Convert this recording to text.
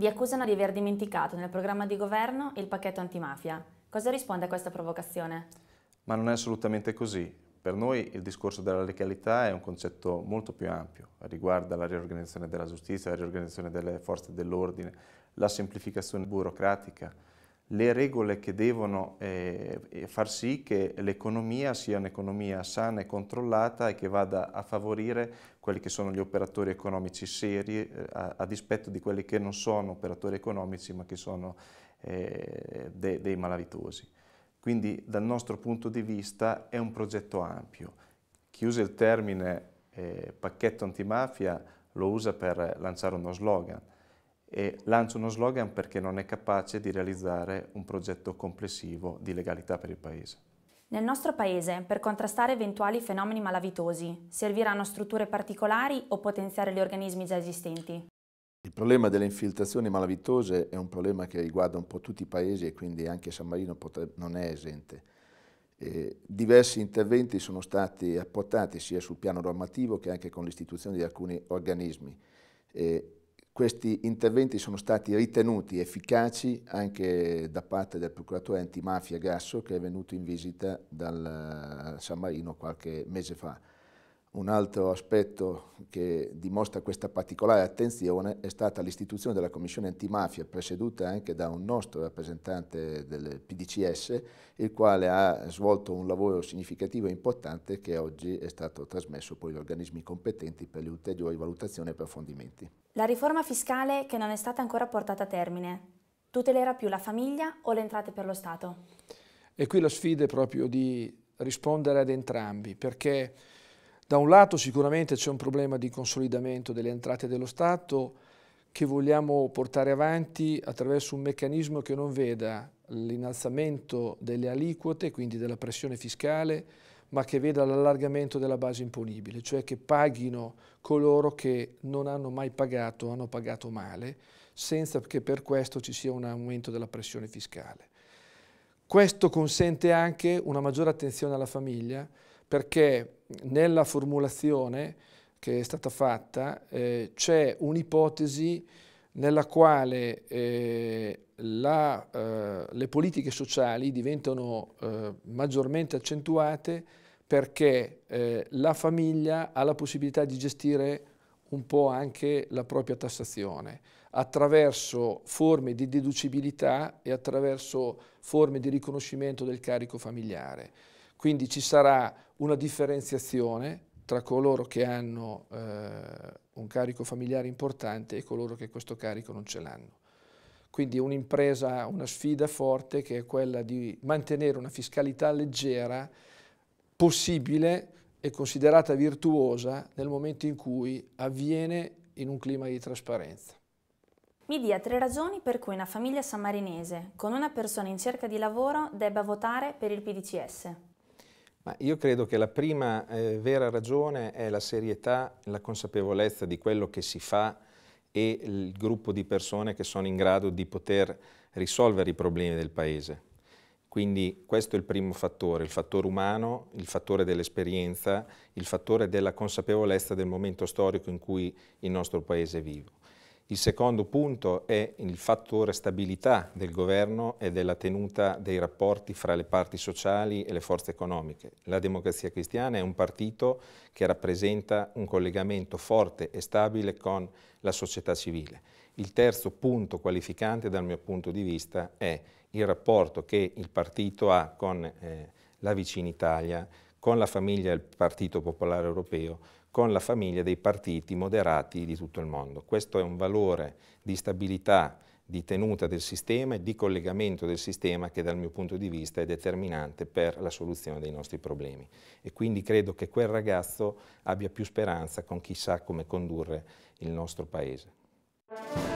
Vi accusano di aver dimenticato nel programma di governo il pacchetto antimafia. Cosa risponde a questa provocazione? Ma non è assolutamente così. Per noi il discorso della legalità è un concetto molto più ampio, riguarda la riorganizzazione della giustizia, la riorganizzazione delle forze dell'ordine, la semplificazione burocratica, le regole che devono eh, far sì che l'economia sia un'economia sana e controllata e che vada a favorire quelli che sono gli operatori economici seri, eh, a, a, dispetto di quelli che non sono operatori economici ma che sono eh, de, dei malavitosi. Quindi dal nostro punto di vista è un progetto ampio. Chi usa il termine eh, pacchetto antimafia lo usa per lanciare uno slogan, e lancia uno slogan perché non è capace di realizzare un progetto complessivo di legalità per il Paese. Nel nostro Paese, per contrastare eventuali fenomeni malavitosi, serviranno strutture particolari o potenziare gli organismi già esistenti? Il problema delle infiltrazioni malavitose è un problema che riguarda un po' tutti i paesi e quindi anche San Marino non è esente. Eh, diversi interventi sono stati apportati sia sul piano normativo che anche con l'istituzione di alcuni organismi. Eh, questi interventi sono stati ritenuti efficaci anche da parte del procuratore antimafia Gasso che è venuto in visita dal eh, San Marino qualche mese fa. Un altro aspetto che dimostra questa particolare attenzione è stata l'istituzione della Commissione antimafia, presieduta anche da un nostro rappresentante del PDCS, il quale ha svolto un lavoro significativo e importante che oggi è stato trasmesso poi agli organismi competenti per le ulteriori valutazioni e approfondimenti. La riforma fiscale che non è stata ancora portata a termine, tutelerà più la famiglia o le entrate per lo Stato? E qui la sfida è proprio di rispondere ad entrambi, perché da un lato sicuramente c'è un problema di consolidamento delle entrate dello Stato che vogliamo portare avanti attraverso un meccanismo che non veda l'innalzamento delle aliquote, quindi della pressione fiscale, ma che veda l'allargamento della base imponibile, cioè che paghino coloro che non hanno mai pagato, o hanno pagato male, senza che per questo ci sia un aumento della pressione fiscale. Questo consente anche una maggiore attenzione alla famiglia, perché nella formulazione che è stata fatta eh, c'è un'ipotesi nella quale eh, la, eh, le politiche sociali diventano eh, maggiormente accentuate perché eh, la famiglia ha la possibilità di gestire un po' anche la propria tassazione attraverso forme di deducibilità e attraverso forme di riconoscimento del carico familiare. Quindi ci sarà una differenziazione tra coloro che hanno eh, un carico familiare importante e coloro che questo carico non ce l'hanno. Quindi è un'impresa, una sfida forte che è quella di mantenere una fiscalità leggera, possibile e considerata virtuosa nel momento in cui avviene in un clima di trasparenza. Mi dia tre ragioni per cui una famiglia sammarinese con una persona in cerca di lavoro debba votare per il PDCS. Ma io credo che la prima eh, vera ragione è la serietà, la consapevolezza di quello che si fa e il gruppo di persone che sono in grado di poter risolvere i problemi del Paese. Quindi questo è il primo fattore, il fattore umano, il fattore dell'esperienza, il fattore della consapevolezza del momento storico in cui il nostro Paese vive. Il secondo punto è il fattore stabilità del governo e della tenuta dei rapporti fra le parti sociali e le forze economiche. La Democrazia Cristiana è un partito che rappresenta un collegamento forte e stabile con la società civile. Il terzo punto qualificante dal mio punto di vista è il rapporto che il partito ha con eh, la vicina Italia, con la famiglia del Partito Popolare Europeo, con la famiglia dei partiti moderati di tutto il mondo. Questo è un valore di stabilità, di tenuta del sistema e di collegamento del sistema che dal mio punto di vista è determinante per la soluzione dei nostri problemi. E quindi credo che quel ragazzo abbia più speranza con chi sa come condurre il nostro Paese.